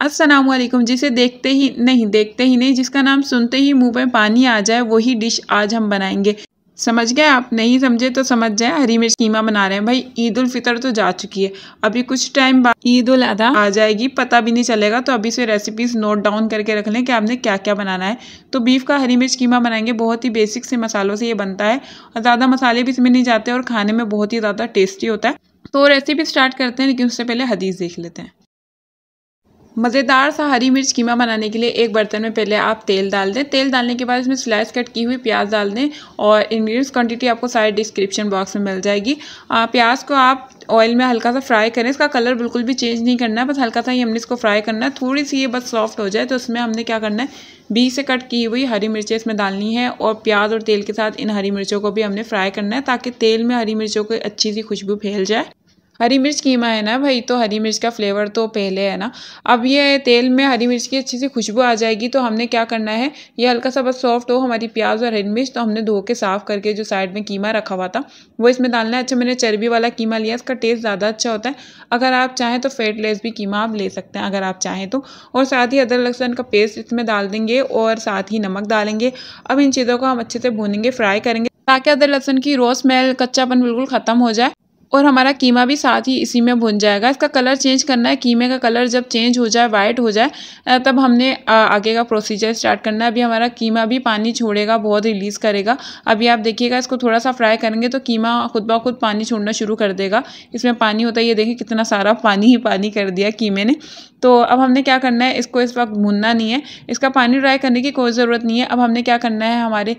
असलम जिसे देखते ही नहीं देखते ही नहीं जिसका नाम सुनते ही मुंह में पानी आ जाए वही डिश आज हम बनाएंगे समझ गए आप नहीं समझे तो समझ जाए हरी मिर्च कीमा बना रहे हैं भाई ईद उल फितर तो जा चुकी है अभी कुछ टाइम बाद ईद उल अदा आ जाएगी पता भी नहीं चलेगा तो अभी से रेसिपीज नोट डाउन करके रख लें कि आपने क्या क्या बनाना है तो बीफ का हरी मिर्च कीमा बनाएंगे बहुत ही बेसिक से मसालों से ये बनता है और ज़्यादा मसाले भी इसमें नहीं जाते और खाने में बहुत ही ज़्यादा टेस्टी होता है तो रेसिपी स्टार्ट करते हैं लेकिन उससे पहले हदीस देख लेते हैं मज़ेदार सा हरी मिर्च कीमा बनाने के लिए एक बर्तन में पहले आप तेल डाल दें तेल डालने के बाद इसमें स्लाइस कट की हुई प्याज डाल दें और इंग्रेडिएंट्स क्वांटिटी आपको सारे डिस्क्रिप्शन बॉक्स में मिल जाएगी प्याज को आप ऑयल में हल्का सा फ्राई करें इसका कलर बिल्कुल भी चेंज नहीं करना है बस हल्का सा ही हमने इसको फ्राई करना है थोड़ी सी ये बस सॉफ्ट हो जाए तो उसमें हमने क्या करना है बी से कट की हुई हरी मिर्चें इसमें डालनी है और प्याज और तेल के साथ इन हरी मिर्चों को भी हमने फ्राई करना है ताकि तेल में हरी मिर्चों की अच्छी सी खुशबू फैल जाए हरी मिर्च कीमा है ना भाई तो हरी मिर्च का फ्लेवर तो पहले है ना अब ये तेल में हरी मिर्च की अच्छी सी खुशबू आ जाएगी तो हमने क्या करना है ये हल्का सा बस सॉफ्ट हो हमारी प्याज और हरी मिर्च तो हमने धो के साफ़ करके जो साइड में कीमा रखा हुआ था वो इसमें डालना है अच्छा मैंने चर्बी वाला कीमा लिया इसका टेस्ट ज़्यादा अच्छा होता है अगर आप चाहें तो लेस भी कीमा आप ले सकते हैं अगर आप चाहें तो और साथ ही अदरक लहसुन का पेस्ट इसमें डाल देंगे और साथ ही नमक डालेंगे अब इन चीज़ों को हम अच्छे से भूनेंगे फ्राई करेंगे ताकि अदर लहसुन की रोज स्मेल कच्चापन बिल्कुल ख़त्म हो जाए और हमारा कीमा भी साथ ही इसी में भुन जाएगा इसका कलर चेंज करना है कीमे का कलर जब चेंज हो जाए वाइट हो जाए तब हमने आगे का प्रोसीजर स्टार्ट करना है अभी हमारा कीमा भी पानी छोड़ेगा बहुत रिलीज़ करेगा अभी आप देखिएगा इसको थोड़ा सा फ्राई करेंगे तो कीमा खुद ब खुद पानी छोड़ना शुरू कर देगा इसमें पानी होता है ये देखिए कितना सारा पानी ही पानी कर दिया कीमे ने तो अब हमने क्या करना है इसको इस वक्त भूनना नहीं है इसका पानी ड्राई करने की कोई ज़रूरत नहीं है अब हमने क्या करना है हमारे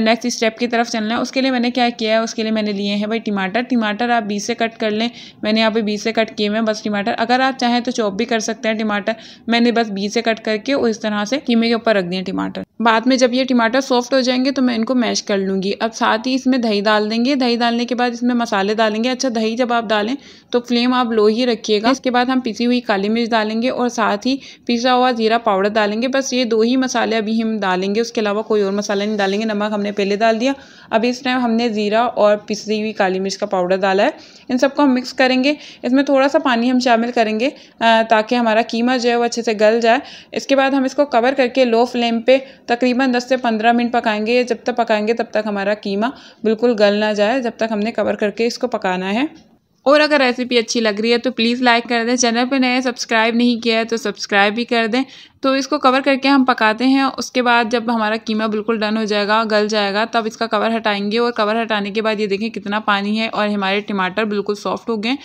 नेक्स्ट स्टेप की तरफ चलना है उसके लिए मैंने क्या किया है उसके लिए मैंने लिए हैं भाई टमाटर टमाटर आप बीस से कट कर लें मैंने यहाँ पे बीस से कट किए हुए हैं बस टमाटर अगर आप चाहें तो चॉप भी कर सकते हैं टमाटर मैंने बस बीस से कट करके और इस तरह से कीमे के ऊपर रख दिए टमाटर बाद में जब ये टमाटर सॉफ्ट हो जाएंगे तो मैं इनको मैश कर लूँगी अब साथ ही इसमें दही डाल देंगे दही डालने के बाद इसमें मसाले डालेंगे अच्छा दही जब आप डालें तो फ्लेम आप लो ही रखिएगा इसके बाद हम पिसी हुई काली मिर्च डालेंगे डालेंगे और साथ ही पिसा हुआ ज़ीरा पाउडर डालेंगे बस ये दो ही मसाले अभी हम डालेंगे उसके अलावा कोई और मसाला नहीं डालेंगे नमक हमने पहले डाल दिया अभी इस टाइम हमने ज़ीरा और पिसी हुई काली मिर्च का पाउडर डाला है इन सबको हम मिक्स करेंगे इसमें थोड़ा सा पानी हम शामिल करेंगे ताकि हमारा कीमा जो है वो अच्छे से गल जाए इसके बाद हम इसको कवर करके लो फ्लेम पे तकरीबन दस से पंद्रह मिनट पकाएंगे जब तक पकाएंगे तब तक हमारा कीमा बिल्कुल गल ना जाए जब तक हमने कवर करके इसको पकाना है और अगर रेसिपी अच्छी लग रही है तो प्लीज़ लाइक कर दें चैनल पर नए सब्सक्राइब नहीं किया है तो सब्सक्राइब भी कर दें तो इसको कवर करके हम पकाते हैं उसके बाद जब हमारा कीमा बिल्कुल डन हो जाएगा गल जाएगा तब इसका कवर हटाएंगे और कवर हटाने के बाद ये देखें कितना पानी है और हमारे टमाटर बिल्कुल सॉफ्ट हो गए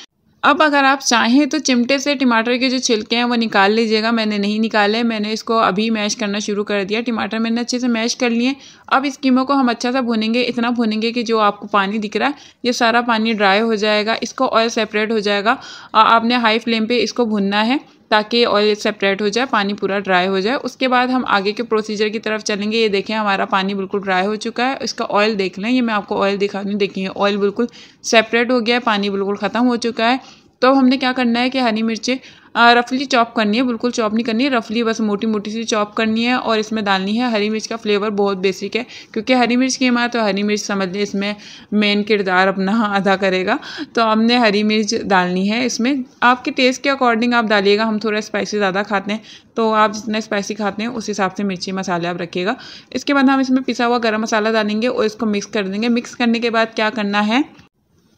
अब अगर आप चाहें तो चिमटे से टमाटर के जो छिलके हैं वो निकाल लीजिएगा मैंने नहीं निकाले मैंने इसको अभी मैश करना शुरू कर दिया टमाटर मैंने अच्छे से मैश कर लिए अब इस कीमो को हम अच्छा सा भुनेंगे इतना भुनेंगे कि जो आपको पानी दिख रहा है ये सारा पानी ड्राई हो जाएगा इसको ऑयल सेपरेट हो जाएगा आपने हाई फ्लेम पर इसको भुनना है ताकि ऑयल सेपरेट हो जाए पानी पूरा ड्राई हो जाए उसके बाद हम आगे के प्रोसीजर की तरफ चलेंगे ये देखें हमारा पानी बिल्कुल ड्राई हो चुका है इसका ऑयल देख लें ये मैं आपको ऑयल दिखा दूँ देखिए ऑयल बिल्कुल सेपरेट हो गया है पानी बिल्कुल ख़त्म हो चुका है तो हमने क्या करना है कि हरी मिर्चें रफली चॉप करनी है बिल्कुल चॉप नहीं करनी है रफली बस मोटी मोटी सी चॉप करनी है और इसमें डालनी है हरी मिर्च का फ्लेवर बहुत बेसिक है क्योंकि हरी मिर्च की हमारा तो हरी मिर्च समझ लें इसमें मेन किरदार अपना अदा करेगा तो हमने हरी मिर्च डालनी है इसमें आपके टेस्ट के अकॉर्डिंग आप डालिएगा हम थोड़ा स्पाइसी ज़्यादा खाते हैं तो आप जितना स्पाइसी खाते हैं उस हिसाब से मिर्ची मसाले आप रखिएगा इसके बाद हम इसमें पिसा हुआ गर्म मसाला डालेंगे और इसको मिक्स कर देंगे मिक्स करने के बाद क्या करना है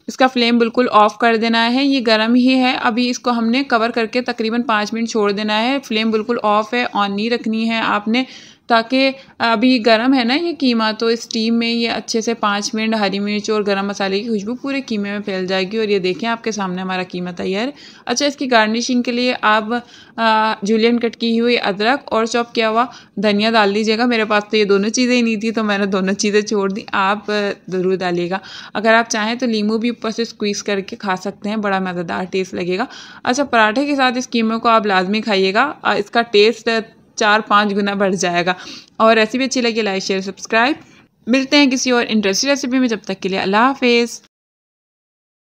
इसका फ्लेम बिल्कुल ऑफ़ कर देना है ये गर्म ही है अभी इसको हमने कवर करके तकरीबन पाँच मिनट छोड़ देना है फ्लेम बिल्कुल ऑफ़ है ऑन नहीं रखनी है आपने ताकि अभी गर्म है ना ये कीमा तो इस स्टीम में ये अच्छे से पाँच मिनट हरी मिर्च और गरम मसाले की खुशबू पूरे कीमे में फैल जाएगी और ये देखें आपके सामने हमारा कीमा तैयार अच्छा इसकी गार्निशिंग के लिए आप जूलियन कट की हुई अदरक और चॉप किया हुआ धनिया डाल लीजिएगा मेरे पास तो ये दोनों चीज़ें ही नहीं थी तो मैंने दोनों चीज़ें छोड़ दी आप ज़रूर डालिएगा अगर आप चाहें तो लीमू भी ऊपर से स्क्वीज़ करके खा सकते हैं बड़ा मज़ेदार टेस्ट लगेगा अच्छा पराठे के साथ इस कीमे को आप लाजमी खाइएगा इसका टेस्ट चार पाँच गुना बढ़ जाएगा और रेसिपी अच्छी लगी लाइक शेयर सब्सक्राइब मिलते हैं किसी और इंटरेस्टिंग रेसिपी में जब तक के लिए अल्लाह हाफिज़